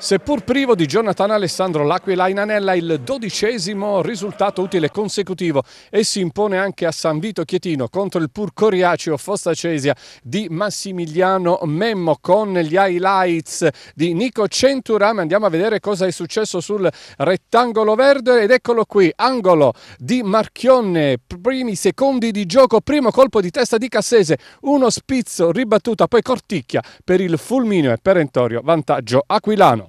Seppur privo di Jonathan Alessandro L'Aquila in anella il dodicesimo risultato utile consecutivo e si impone anche a San Vito Chietino contro il pur coriaceo Fostacesia di Massimiliano Memmo con gli highlights di Nico Centurame. Andiamo a vedere cosa è successo sul rettangolo verde ed eccolo qui, angolo di Marchionne, primi secondi di gioco, primo colpo di testa di Cassese, uno spizzo ribattuta, poi corticchia per il fulmineo e perentorio vantaggio aquilano.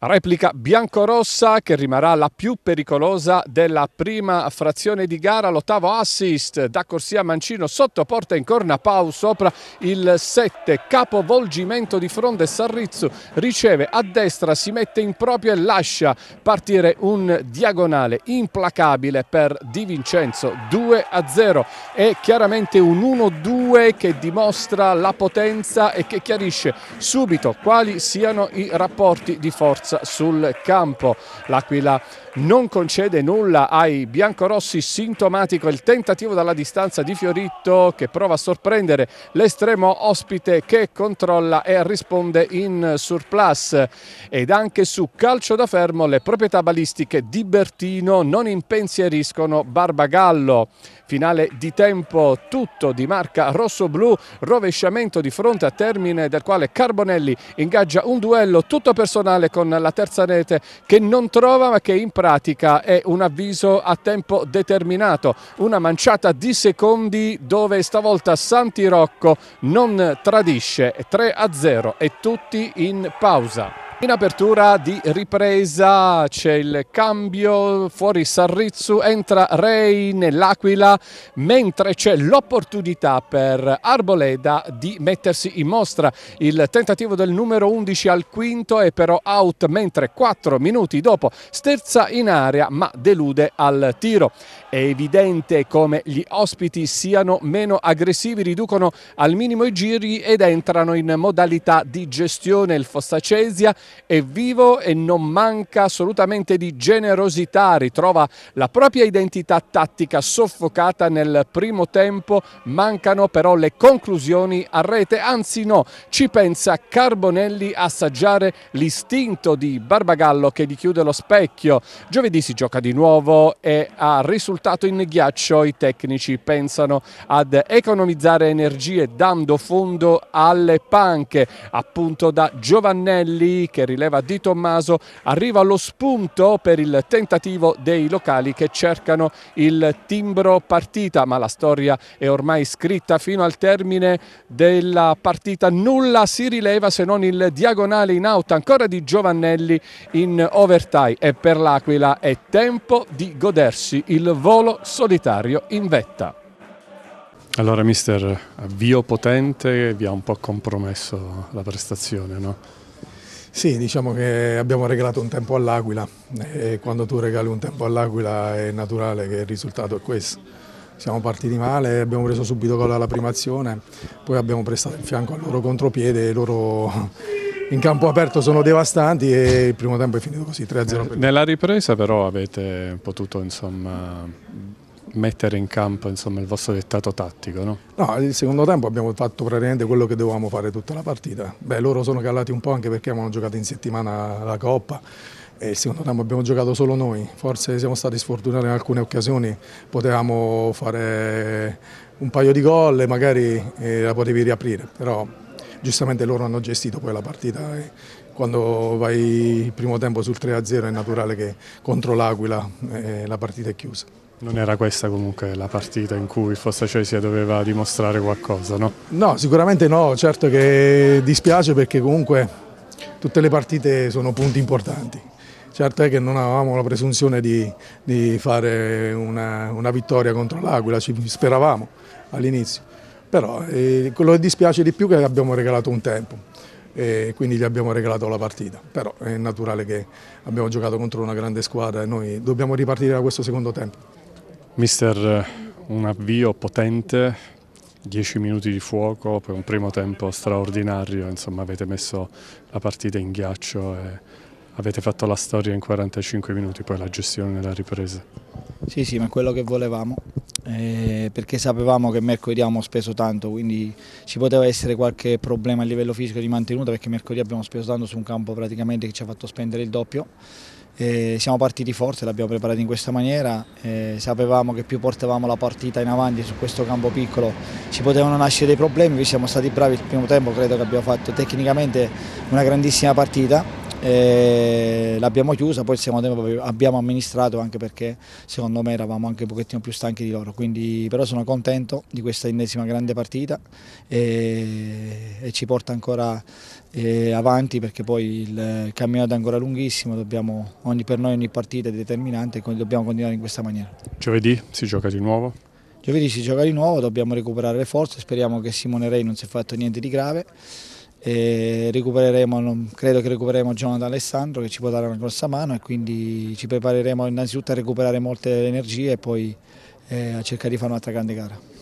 Replica biancorossa che rimarrà la più pericolosa della prima frazione di gara, l'ottavo assist da Corsia Mancino sotto porta in corna Pau sopra il 7, capovolgimento di fronte Sarrizzo, riceve a destra, si mette in proprio e lascia partire un diagonale implacabile per Di Vincenzo, 2 a 0 è chiaramente un 1-2 che dimostra la potenza e che chiarisce subito quali siano i rapporti di forza salvezza sul campo. L'Aquila non concede nulla ai biancorossi, sintomatico il tentativo dalla distanza di Fioritto che prova a sorprendere l'estremo ospite che controlla e risponde in surplus ed anche su calcio da fermo le proprietà balistiche di Bertino non impensieriscono Barbagallo. Finale di tempo tutto di marca rosso-blu, rovesciamento di fronte a termine del quale Carbonelli ingaggia un duello tutto personale con alla terza rete che non trova ma che in pratica è un avviso a tempo determinato. Una manciata di secondi dove stavolta Santi Rocco non tradisce 3 a 0 e tutti in pausa. In apertura di ripresa c'è il cambio, fuori Sarrizzu, entra Rey nell'Aquila, mentre c'è l'opportunità per Arboleda di mettersi in mostra. Il tentativo del numero 11 al quinto è però out, mentre 4 minuti dopo sterza in area ma delude al tiro. È evidente come gli ospiti siano meno aggressivi, riducono al minimo i giri ed entrano in modalità di gestione il Fossacesia è vivo e non manca assolutamente di generosità, ritrova la propria identità tattica soffocata nel primo tempo, mancano però le conclusioni a rete, anzi no, ci pensa Carbonelli a assaggiare l'istinto di Barbagallo che gli chiude lo specchio. Giovedì si gioca di nuovo e a risultato in ghiaccio i tecnici pensano ad economizzare energie dando fondo alle panche, appunto da Giovannelli che che rileva Di Tommaso, arriva lo spunto per il tentativo dei locali che cercano il timbro partita, ma la storia è ormai scritta fino al termine della partita, nulla si rileva se non il diagonale in out ancora di Giovannelli in overtime e per l'Aquila è tempo di godersi il volo solitario in vetta. Allora mister, avvio potente vi ha un po' compromesso la prestazione, no? Sì, diciamo che abbiamo regalato un tempo all'Aquila e quando tu regali un tempo all'Aquila è naturale che il risultato è questo. Siamo partiti male, abbiamo preso subito gol alla prima azione, poi abbiamo prestato il fianco al loro contropiede e loro in campo aperto sono devastanti e il primo tempo è finito così 3-0. Nella ripresa però avete potuto insomma mettere in campo insomma, il vostro dettato tattico? No? no, il secondo tempo abbiamo fatto praticamente quello che dovevamo fare tutta la partita. Beh, loro sono calati un po' anche perché avevano giocato in settimana la Coppa e il secondo tempo abbiamo giocato solo noi, forse siamo stati sfortunati in alcune occasioni, potevamo fare un paio di gol e magari eh, la potevi riaprire, però giustamente loro hanno gestito poi la partita e quando vai il primo tempo sul 3-0 è naturale che contro l'Aquila eh, la partita è chiusa. Non era questa comunque la partita in cui il Fossa Cesia doveva dimostrare qualcosa, no? No, sicuramente no, certo che dispiace perché comunque tutte le partite sono punti importanti. Certo è che non avevamo la presunzione di, di fare una, una, vittoria contro l'Aquila, ci speravamo all'inizio, però eh, quello che dispiace di più è che abbiamo regalato un tempo e quindi gli abbiamo regalato la partita, però è naturale che abbiamo giocato contro una grande squadra e noi dobbiamo ripartire da questo secondo tempo. Mister, eh, un avvio potente, 10 minuti di fuoco, poi un primo tempo straordinario, insomma avete messo la partita in ghiaccio e avete fatto la storia in 45 minuti, poi la gestione e la ripresa. Sì, sì, ma è quello che volevamo, eh, perché sapevamo che mercoledì abbiamo speso tanto, quindi ci poteva essere qualche problema a livello fisico di mantenuta, perché mercoledì abbiamo speso tanto su un campo praticamente che ci ha fatto spendere il doppio eh, siamo partiti forte, l'abbiamo preparato in questa maniera, eh, sapevamo che più portavamo la partita in avanti su questo campo piccolo ci potevano nascere dei problemi, qui siamo stati bravi il primo tempo, credo che abbiamo fatto tecnicamente una grandissima partita l'abbiamo chiusa, poi il abbiamo amministrato anche perché secondo me eravamo anche un pochettino più stanchi di loro, quindi però sono contento di questa ennesima grande partita e, e ci porta ancora eh, avanti perché poi il campionato è ancora lunghissimo, dobbiamo, ogni, per noi ogni partita è determinante e quindi dobbiamo continuare in questa maniera. Giovedì si gioca di nuovo? Giovedì si gioca di nuovo, dobbiamo recuperare le forze, speriamo che Simone Rey non si è fatto niente di grave. E recupereremo, credo che recupereremo Jonathan Alessandro che ci può dare una grossa mano e quindi ci prepareremo innanzitutto a recuperare molte energie e poi eh, a cercare di fare un'altra grande gara.